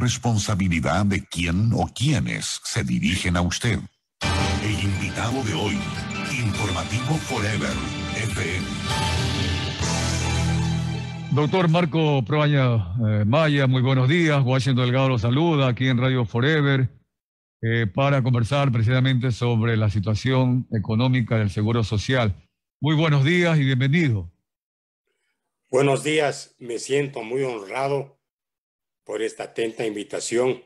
responsabilidad de quién o quiénes se dirigen a usted. El invitado de hoy, Informativo Forever FM. Doctor Marco Proaña eh, Maya, muy buenos días. Washington Delgado lo saluda aquí en Radio Forever eh, para conversar precisamente sobre la situación económica del Seguro Social. Muy buenos días y bienvenido. Buenos días, me siento muy honrado por esta atenta invitación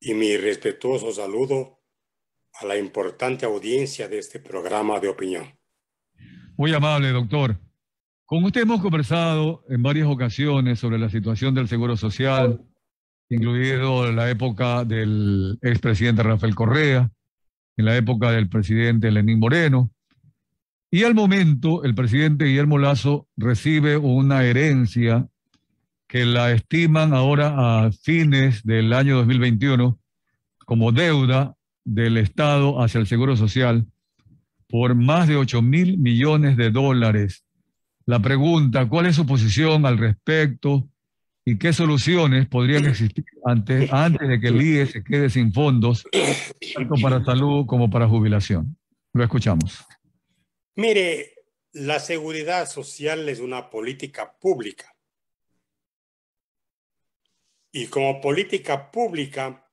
y mi respetuoso saludo a la importante audiencia de este programa de opinión. Muy amable, doctor. Con usted hemos conversado en varias ocasiones sobre la situación del Seguro Social, incluido la época del expresidente Rafael Correa, en la época del presidente Lenín Moreno. Y al momento, el presidente Guillermo Lazo recibe una herencia que la estiman ahora a fines del año 2021 como deuda del Estado hacia el Seguro Social por más de 8 mil millones de dólares. La pregunta, ¿cuál es su posición al respecto y qué soluciones podrían existir antes, antes de que el IE se quede sin fondos, tanto para salud como para jubilación? Lo escuchamos. Mire, la seguridad social es una política pública y como política pública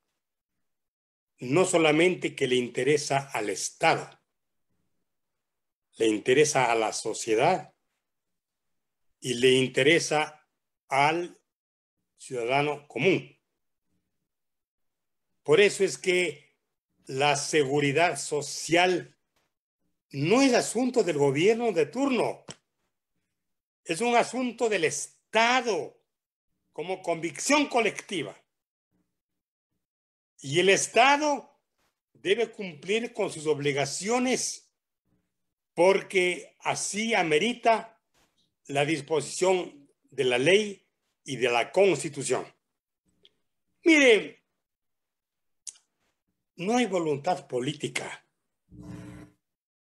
no solamente que le interesa al Estado, le interesa a la sociedad y le interesa al ciudadano común. Por eso es que la seguridad social no es asunto del gobierno de turno, es un asunto del Estado como convicción colectiva. Y el Estado debe cumplir con sus obligaciones porque así amerita la disposición de la ley y de la constitución. Mire, no hay voluntad política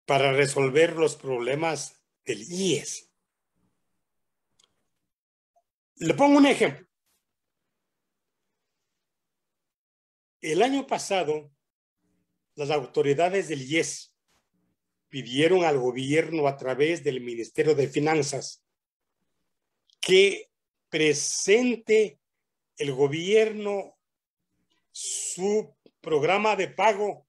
para resolver los problemas del IES. Le pongo un ejemplo. El año pasado, las autoridades del IES pidieron al gobierno a través del Ministerio de Finanzas que presente el gobierno su programa de pago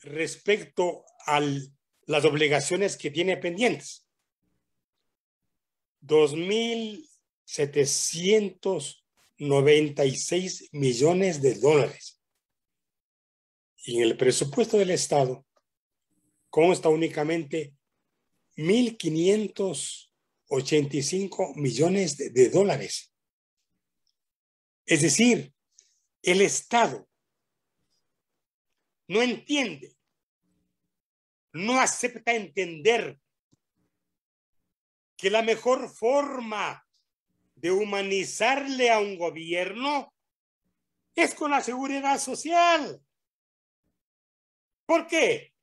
respecto a las obligaciones que tiene pendientes. 796 millones de dólares. Y en el presupuesto del Estado consta únicamente 1.585 millones de, de dólares. Es decir, el Estado no entiende, no acepta entender que la mejor forma de humanizarle a un gobierno es con la seguridad social. ¿Por qué?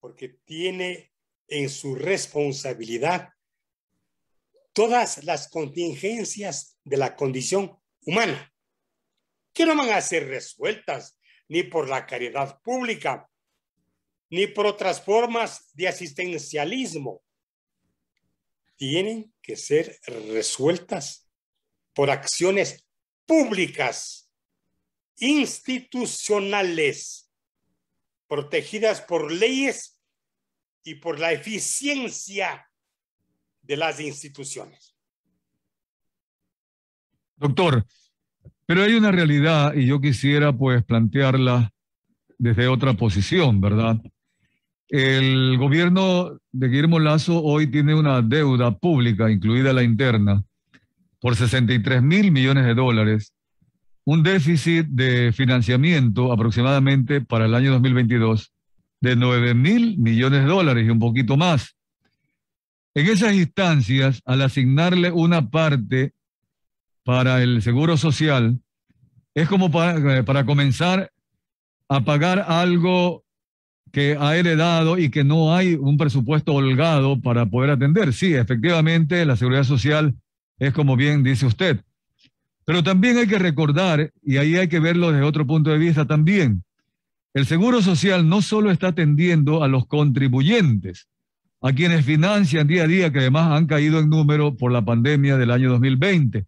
Porque tiene en su responsabilidad todas las contingencias de la condición humana, que no van a ser resueltas ni por la caridad pública, ni por otras formas de asistencialismo. Tienen que ser resueltas por acciones públicas, institucionales, protegidas por leyes y por la eficiencia de las instituciones. Doctor, pero hay una realidad y yo quisiera pues plantearla desde otra posición, ¿verdad? El gobierno de Guillermo Lazo hoy tiene una deuda pública, incluida la interna, por 63 mil millones de dólares, un déficit de financiamiento aproximadamente para el año 2022 de 9 mil millones de dólares y un poquito más. En esas instancias, al asignarle una parte para el seguro social, es como para, eh, para comenzar a pagar algo que ha heredado y que no hay un presupuesto holgado para poder atender. Sí, efectivamente, la seguridad social es como bien dice usted. Pero también hay que recordar, y ahí hay que verlo desde otro punto de vista también, el Seguro Social no solo está atendiendo a los contribuyentes, a quienes financian día a día, que además han caído en número por la pandemia del año 2020,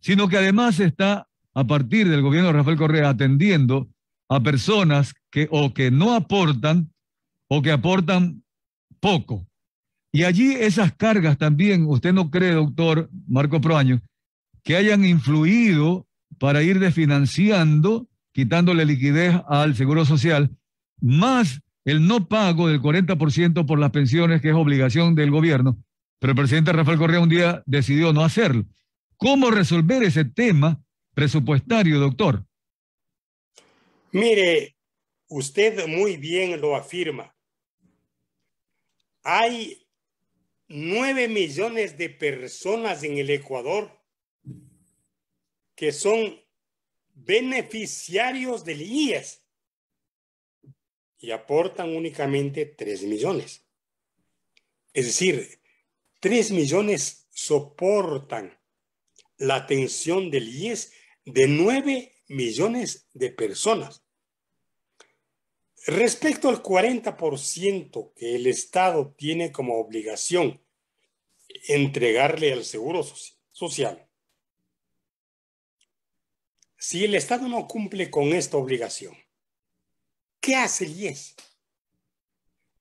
sino que además está, a partir del gobierno de Rafael Correa, atendiendo a personas que o que no aportan o que aportan poco. Y allí esas cargas también, usted no cree, doctor Marco Proaño, que hayan influido para ir desfinanciando, quitándole liquidez al Seguro Social, más el no pago del 40% por las pensiones, que es obligación del gobierno, pero el presidente Rafael Correa un día decidió no hacerlo. ¿Cómo resolver ese tema presupuestario, doctor? Mire, usted muy bien lo afirma. Hay nueve millones de personas en el Ecuador que son beneficiarios del IES y aportan únicamente tres millones. Es decir, tres millones soportan la atención del IES de nueve millones de personas. Respecto al 40% que el Estado tiene como obligación entregarle al Seguro Social, si el Estado no cumple con esta obligación, ¿qué hace el IES?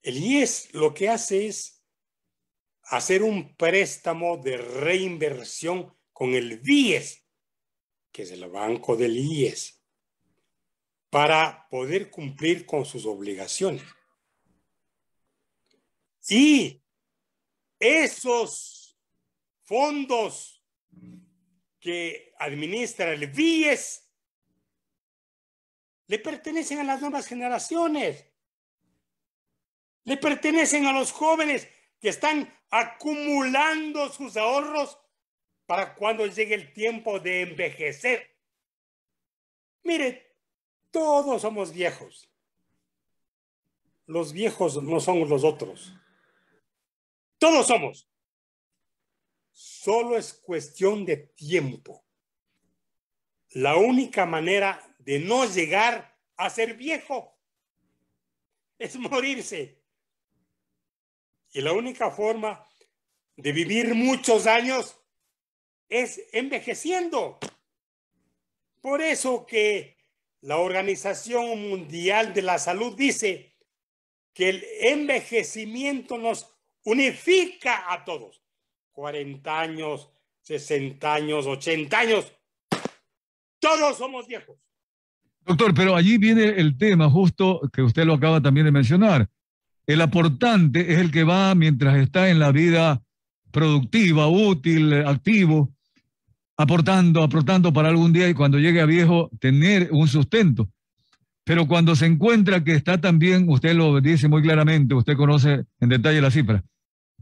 El IES lo que hace es hacer un préstamo de reinversión con el BIES, que es el banco del IES, para poder cumplir con sus obligaciones. Y esos fondos que administra el BIES le pertenecen a las nuevas generaciones, le pertenecen a los jóvenes que están acumulando sus ahorros para cuando llegue el tiempo de envejecer. Mire, todos somos viejos. Los viejos no somos los otros. Todos somos. Solo es cuestión de tiempo. La única manera de no llegar a ser viejo es morirse. Y la única forma de vivir muchos años es envejeciendo. Por eso que la Organización Mundial de la Salud dice que el envejecimiento nos unifica a todos. 40 años, 60 años, 80 años. Todos somos viejos. Doctor, pero allí viene el tema justo que usted lo acaba también de mencionar. El aportante es el que va mientras está en la vida productiva, útil, activo, aportando, aportando para algún día y cuando llegue a viejo tener un sustento. Pero cuando se encuentra que está también, usted lo dice muy claramente, usted conoce en detalle la cifra,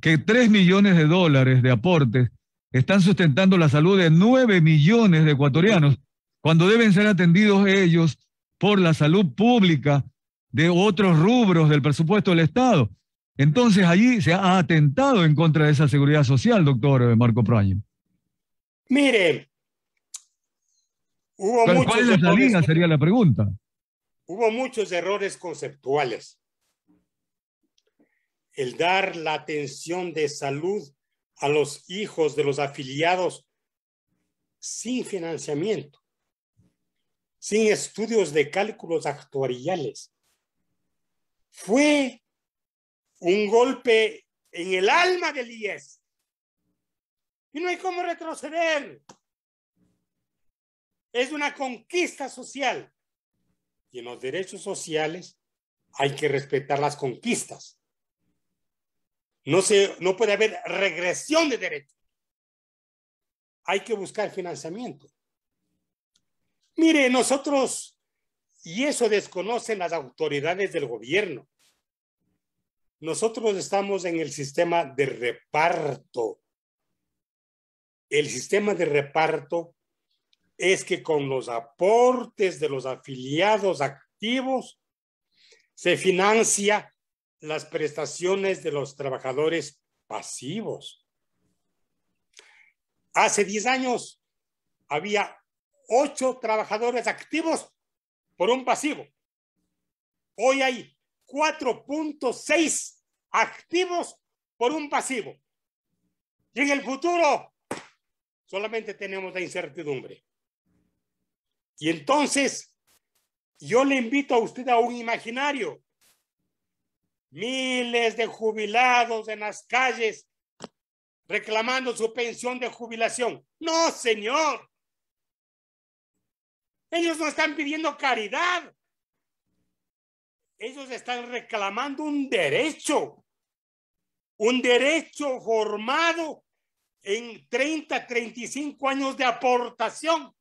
que 3 millones de dólares de aportes están sustentando la salud de 9 millones de ecuatorianos, cuando deben ser atendidos ellos por la salud pública de otros rubros del presupuesto del Estado. Entonces allí se ha atentado en contra de esa seguridad social, doctor Marco Praño. Mire, hubo muchos Sería la pregunta. Hubo muchos errores conceptuales. El dar la atención de salud a los hijos de los afiliados sin financiamiento, sin estudios de cálculos actuariales. Fue un golpe en el alma del IES y no hay cómo retroceder. Es una conquista social. Y en los derechos sociales hay que respetar las conquistas. No, no puede haber regresión de derechos. Hay que buscar financiamiento. Mire, nosotros, y eso desconocen las autoridades del gobierno, nosotros estamos en el sistema de reparto el sistema de reparto es que con los aportes de los afiliados activos se financia las prestaciones de los trabajadores pasivos. Hace 10 años había 8 trabajadores activos por un pasivo. Hoy hay 4.6 activos por un pasivo. Y en el futuro solamente tenemos la incertidumbre. Y entonces, yo le invito a usted a un imaginario. Miles de jubilados en las calles reclamando su pensión de jubilación. No, señor. Ellos no están pidiendo caridad. Ellos están reclamando un derecho, un derecho formado en 30, 35 años de aportación.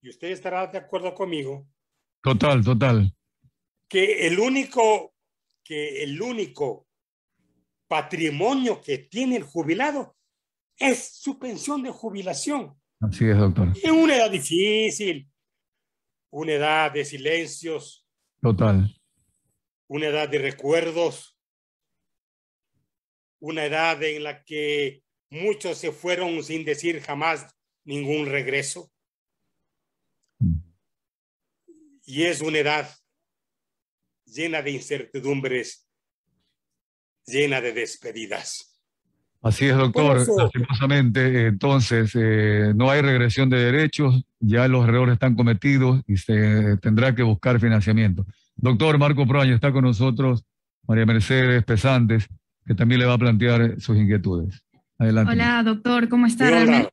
Y usted estará de acuerdo conmigo. Total, total. Que el único, que el único patrimonio que tiene el jubilado es su pensión de jubilación. Así es, doctor. En una edad difícil, una edad de silencios. Total. Una edad de recuerdos una edad en la que muchos se fueron sin decir jamás ningún regreso. Y es una edad llena de incertidumbres, llena de despedidas. Así es, doctor. Lastimosamente, entonces, eh, no hay regresión de derechos, ya los errores están cometidos y se tendrá que buscar financiamiento. Doctor Marco Proaño está con nosotros, María Mercedes Pesantes, que también le va a plantear eh, sus inquietudes. Adelante. Hola, doctor, ¿cómo está? Realmente,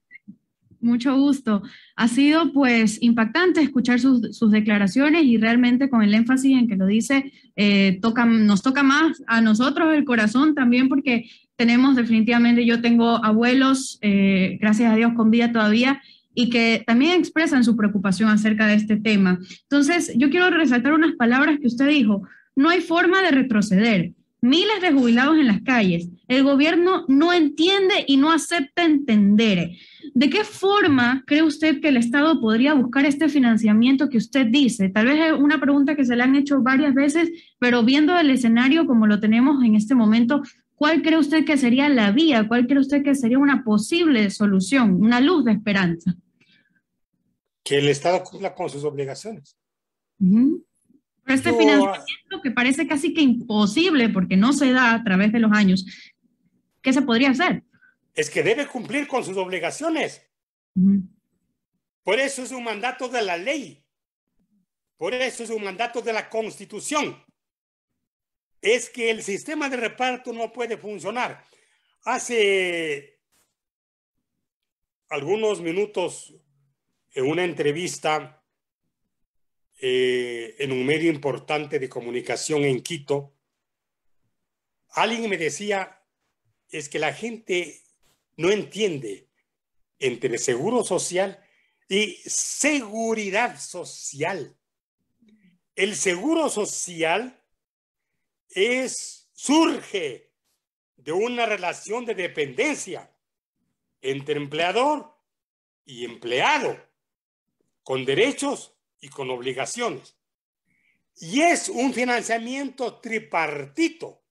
mucho gusto. Ha sido pues impactante escuchar sus, declaraciones y realmente con el énfasis en que lo dice, eh, toca, nos toca más a nosotros el corazón también porque tenemos definitivamente, yo tengo abuelos, eh, gracias a Dios con vida todavía, y que también expresan su preocupación acerca de este tema. Entonces, yo quiero resaltar unas palabras que usted dijo. No hay forma de retroceder miles de jubilados en las calles. El gobierno no entiende y no acepta entender. ¿De qué forma cree usted que el Estado podría buscar este financiamiento que usted dice? Tal vez es una pregunta que se le han hecho varias veces, pero viendo el escenario como lo tenemos en este momento, ¿cuál cree usted que sería la vía? ¿Cuál cree usted que sería una posible solución, una luz de esperanza? Que el Estado cumpla con sus obligaciones. Uh este financiamiento que parece casi que imposible porque no se da a través de los años, ¿qué se podría hacer? Es que debe cumplir con sus obligaciones. Por eso es un mandato de la ley. Por eso es un mandato de la constitución. Es que el sistema de reparto no puede funcionar. Hace algunos minutos, en una entrevista, eh, en un medio importante de comunicación en Quito, alguien me decía, es que la gente no entiende entre seguro social y seguridad social. El seguro social es, surge de una relación de dependencia entre empleador y empleado, con derechos y con obligaciones. Y es un financiamiento tripartito.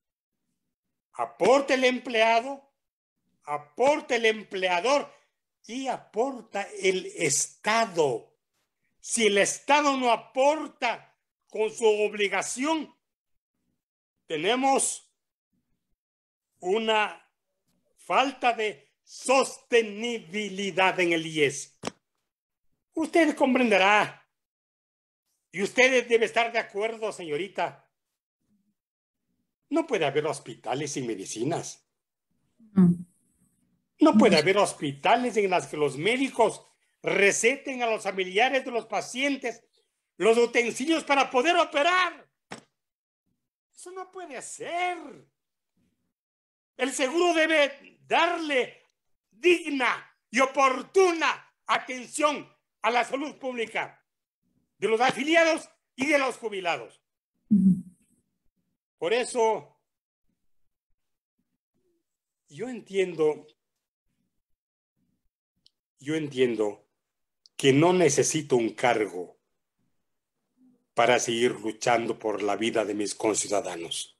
Aporta el empleado, aporta el empleador y aporta el Estado. Si el Estado no aporta con su obligación, tenemos una falta de sostenibilidad en el IES. Usted comprenderá y ustedes deben estar de acuerdo, señorita. No puede haber hospitales sin medicinas. Mm. No puede haber hospitales en las que los médicos receten a los familiares de los pacientes los utensilios para poder operar. Eso no puede ser. El seguro debe darle digna y oportuna atención a la salud pública de los afiliados y de los jubilados. Por eso, yo entiendo, yo entiendo que no necesito un cargo para seguir luchando por la vida de mis conciudadanos.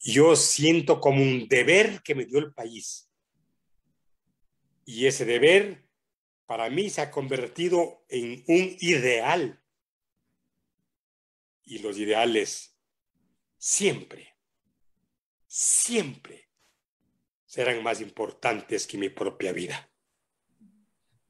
Yo siento como un deber que me dio el país. Y ese deber para mí se ha convertido en un ideal. Y los ideales siempre, siempre serán más importantes que mi propia vida.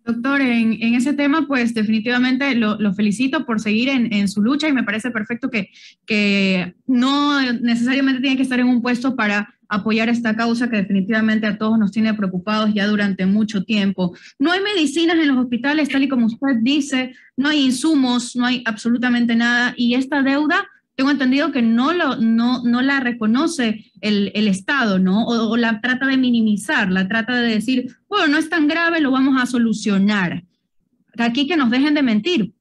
Doctor, en, ese tema, pues definitivamente lo, felicito por seguir en, su lucha y me parece perfecto que, que no necesariamente tiene que estar en un puesto para apoyar esta causa que definitivamente a todos nos tiene preocupados ya durante mucho tiempo. No hay medicinas en los hospitales, tal y como usted dice, no hay insumos, no hay absolutamente nada. Y esta deuda, tengo entendido que no, la reconoce el, Estado, ¿no? o, la trata de minimizar, la trata de decir, bueno, no es tan grave, lo vamos a solucionar. Aquí que nos dejen de mentir.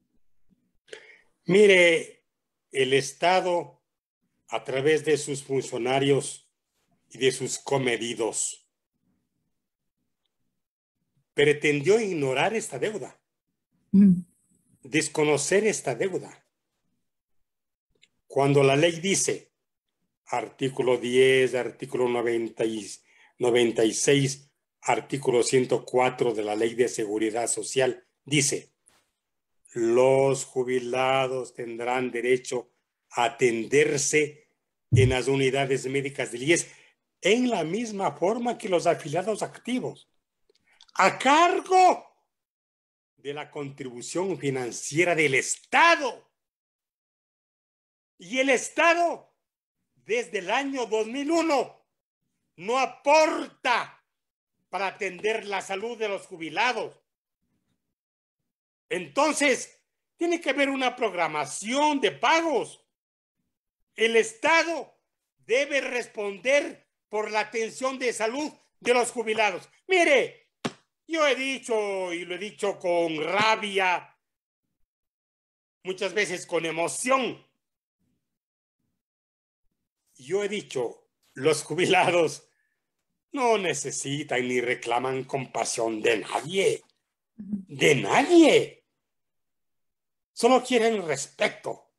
Mire, el Estado, a través de sus funcionarios, y de sus comedidos. Pretendió ignorar esta deuda, mm. desconocer esta deuda. Cuando la ley dice, artículo 10, artículo 90 y 96, artículo 104 de la Ley de Seguridad Social, dice, los jubilados tendrán derecho a atenderse en las unidades médicas del IES en la misma forma que los afiliados activos, a cargo de la contribución financiera del Estado. Y el Estado, desde el año 2001, no aporta para atender la salud de los jubilados. Entonces, tiene que haber una programación de pagos. El Estado debe responder por la atención de salud de los jubilados. Mire, yo he dicho y lo he dicho con rabia, muchas veces con emoción. Yo he dicho, los jubilados no necesitan ni reclaman compasión de nadie, de nadie. Solo quieren respeto,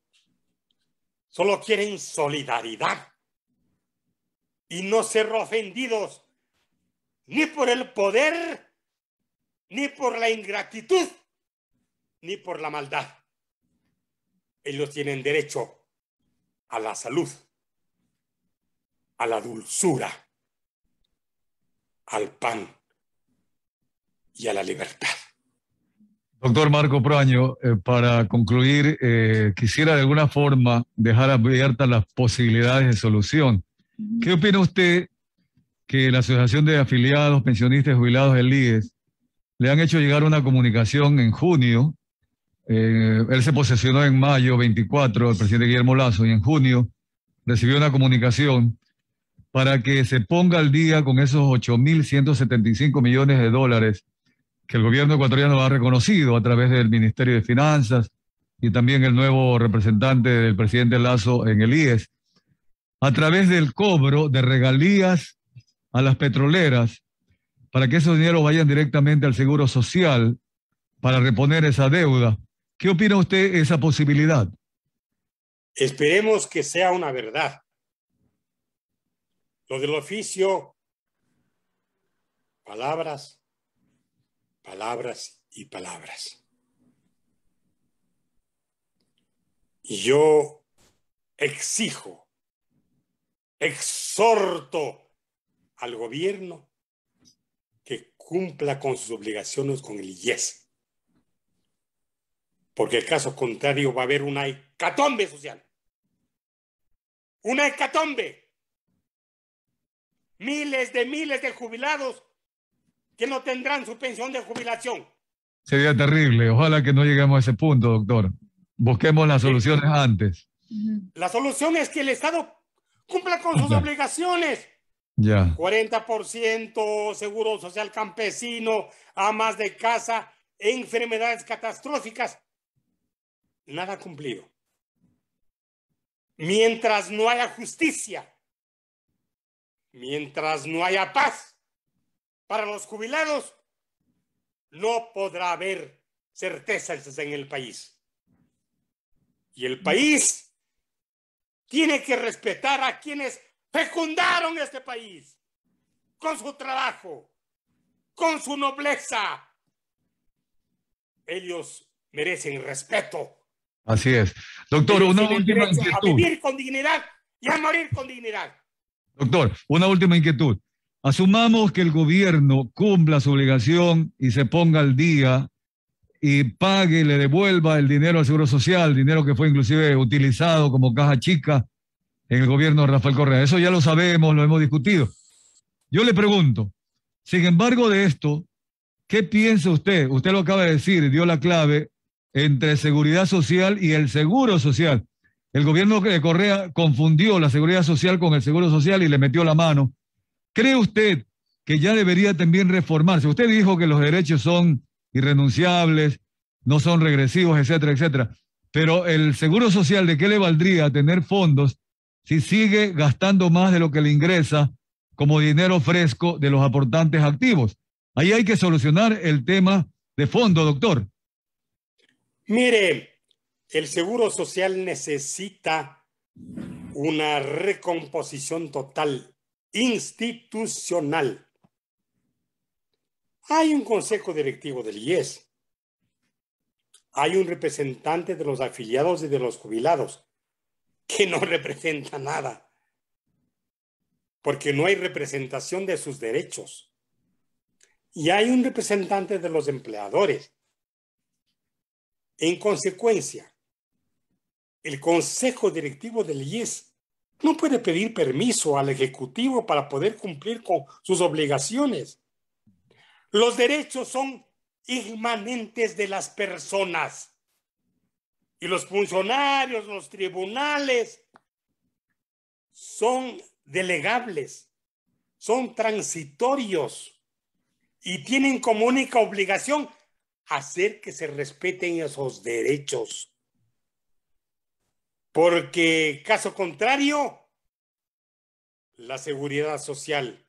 solo quieren solidaridad y no ser ofendidos ni por el poder, ni por la ingratitud, ni por la maldad. Ellos tienen derecho a la salud, a la dulzura, al pan y a la libertad. Doctor Marco Proaño, eh, para concluir, eh, quisiera de alguna forma dejar abiertas las posibilidades de solución ¿Qué opina usted que la Asociación de Afiliados, Pensionistas y Jubilados del IES le han hecho llegar una comunicación en junio? Eh, él se posesionó en mayo 24, el presidente Guillermo Lazo, y en junio recibió una comunicación para que se ponga al día con esos 8.175 millones de dólares que el gobierno ecuatoriano ha reconocido a través del Ministerio de Finanzas y también el nuevo representante del presidente Lazo en el IES a través del cobro de regalías a las petroleras para que esos dineros vayan directamente al Seguro Social para reponer esa deuda. ¿Qué opina usted de esa posibilidad? Esperemos que sea una verdad. Lo del oficio, palabras, palabras y palabras. yo exijo exhorto al gobierno que cumpla con sus obligaciones con el IES. Porque el caso contrario va a haber una hecatombe social. Una hecatombe. Miles de miles de jubilados que no tendrán su pensión de jubilación. Sería terrible. Ojalá que no lleguemos a ese punto, doctor. Busquemos las soluciones antes. La solución es que el Estado Cumpla con sus obligaciones. Ya. 40% seguro social campesino, amas de casa, enfermedades catastróficas. Nada cumplido. Mientras no haya justicia, mientras no haya paz para los jubilados, no podrá haber certezas en el país. Y el país tiene que respetar a quienes fecundaron este país con su trabajo, con su nobleza. Ellos merecen respeto. Así es. Doctor, una última inquietud. A vivir con dignidad y a morir con dignidad. Doctor, una última inquietud. Asumamos que el gobierno cumpla su obligación y se ponga al día y pague y le devuelva el dinero al Seguro Social, dinero que fue inclusive utilizado como caja chica en el gobierno de Rafael Correa. Eso ya lo sabemos, lo hemos discutido. Yo le pregunto, sin embargo de esto, ¿qué piensa usted? Usted lo acaba de decir, dio la clave entre seguridad social y el seguro social. El gobierno de Correa confundió la seguridad social con el seguro social y le metió la mano. ¿Cree usted que ya debería también reformarse? Usted dijo que los derechos son irrenunciables, no son regresivos, etcétera, etcétera. Pero el seguro social, ¿de qué le valdría tener fondos si sigue gastando más de lo que le ingresa como dinero fresco de los aportantes activos? Ahí hay que solucionar el tema de fondo, doctor. Mire, el seguro social necesita una recomposición total institucional hay un consejo directivo del IES. Hay un representante de los afiliados y de los jubilados que no representa nada, porque no hay representación de sus derechos. Y hay un representante de los empleadores. En consecuencia, el Consejo Directivo del IES no puede pedir permiso al Ejecutivo para poder cumplir con sus obligaciones. Los derechos son inmanentes de las personas. Y los funcionarios, los tribunales, son delegables, son transitorios y tienen como única obligación hacer que se respeten esos derechos. Porque caso contrario, la seguridad social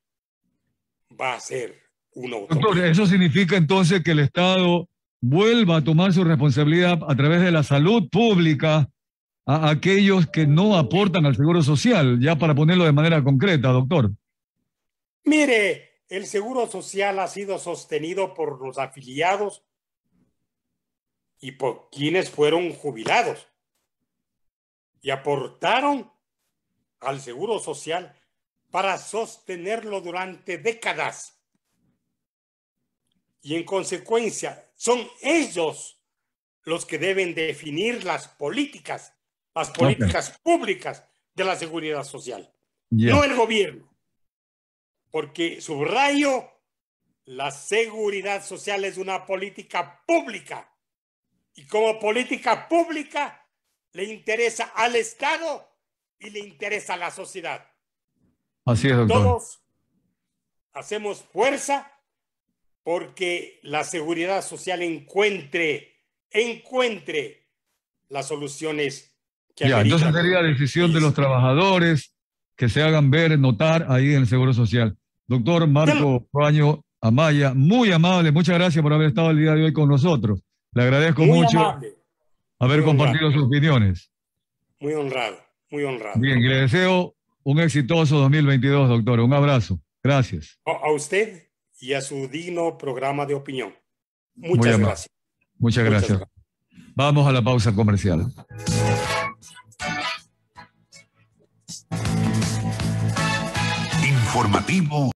va a ser Doctor, eso significa entonces que el Estado vuelva a tomar su responsabilidad a través de la salud pública a aquellos que no aportan al seguro social, ya para ponerlo de manera concreta, doctor. Mire, el seguro social ha sido sostenido por los afiliados y por quienes fueron jubilados y aportaron al seguro social para sostenerlo durante décadas y en consecuencia son ellos los que deben definir las políticas, las políticas públicas de la seguridad social, no el gobierno. Porque subrayo, la seguridad social es una política pública y como política pública le interesa al Estado y le interesa a la sociedad. Así es, doctor. Todos hacemos fuerza porque la seguridad social encuentre, encuentre las soluciones que ya, Entonces sería la decisión de los trabajadores que se hagan ver, notar ahí en el Seguro Social. Doctor Marco Baño Amaya, muy amable, muchas gracias por haber estado el día de hoy con nosotros. Le agradezco mucho haber compartido sus opiniones. Muy honrado, muy honrado. Bien, le deseo un exitoso 2022, doctor. Un abrazo. Gracias. A usted y a su digno programa de opinión. Muchas gracias. Muchas gracias. Vamos a la pausa comercial. Informativo.